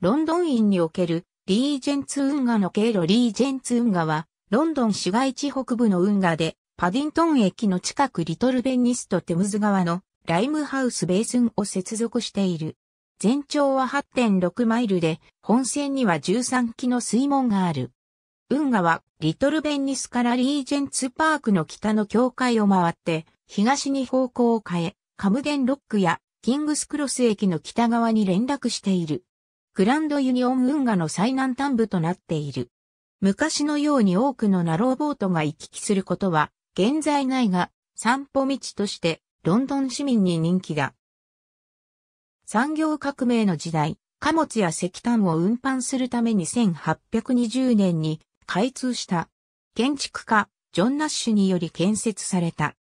ロンドン院におけるリージェンツ運河の経路リージェンツ運河は、ロンドン市街地北部の運河で、パディントン駅の近くリトルベニスとテムズ川のライムハウスベースンを接続している。全長は8.6マイルで、本線には13基の水門がある。運河は、リトルベンニスからリージェンツパークの北の境界を回って、東に方向を変え、カムデンロックやキングスクロス駅の北側に連絡している。グランドユニオン運河の最南端部となっている。昔のように多くのナローボートが行き来することは、現在ないが、散歩道としてロンドン市民に人気だ。産業革命の時代、貨物や石炭を運搬するために1820年に開通した。建築家、ジョン・ナッシュにより建設された。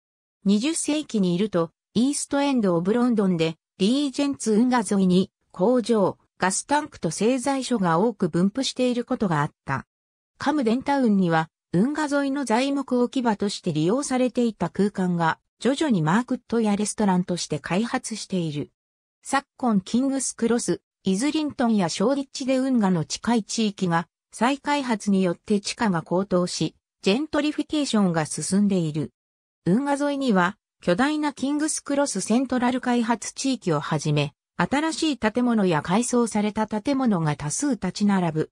20世紀にいると、イーストエンド・オブ・ロンドンで、リージェンツ運河沿いに工場、ガスタンクと製材所が多く分布していることがあった。カムデンタウンには、運河沿いの材木置き場として利用されていた空間が、徐々にマークットやレストランとして開発している。昨今キングスクロス、イズリントンやショーリッチで運河の近い地域が、再開発によって地価が高騰し、ジェントリフィケーションが進んでいる。運河沿いには、巨大なキングスクロスセントラル開発地域をはじめ、新しい建物や改装された建物が多数立ち並ぶ。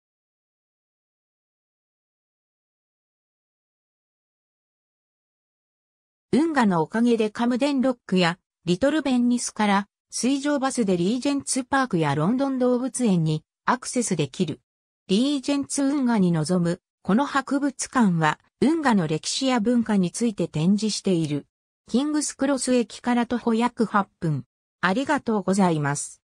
運河のおかげでカムデンロックやリトルベンニスから水上バスでリージェンツパークやロンドン動物園にアクセスできる。リージェンツ運河に臨むこの博物館は運河の歴史や文化について展示している。キングスクロス駅から徒歩約8分。ありがとうございます。